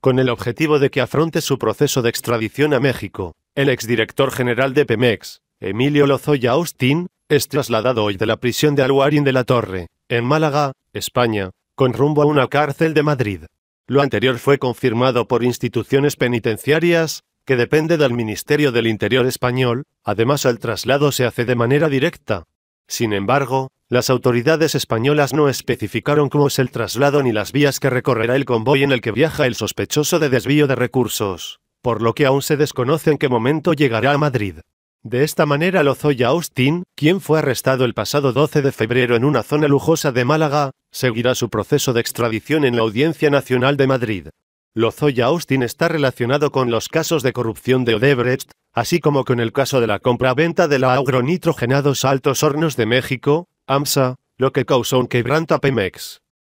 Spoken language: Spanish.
Con el objetivo de que afronte su proceso de extradición a México, el exdirector general de Pemex, Emilio Lozoya Austin, es trasladado hoy de la prisión de Alhuarín de la Torre, en Málaga, España, con rumbo a una cárcel de Madrid. Lo anterior fue confirmado por instituciones penitenciarias, que depende del Ministerio del Interior español, además el traslado se hace de manera directa. Sin embargo, las autoridades españolas no especificaron cómo es el traslado ni las vías que recorrerá el convoy en el que viaja el sospechoso de desvío de recursos, por lo que aún se desconoce en qué momento llegará a Madrid. De esta manera Lozoya Austin, quien fue arrestado el pasado 12 de febrero en una zona lujosa de Málaga, seguirá su proceso de extradición en la Audiencia Nacional de Madrid. Lozoya Austin está relacionado con los casos de corrupción de Odebrecht, así como con el caso de la compra-venta de la agronitrogenados Altos Hornos de México, AMSA, lo que causó un quebranta Pemex.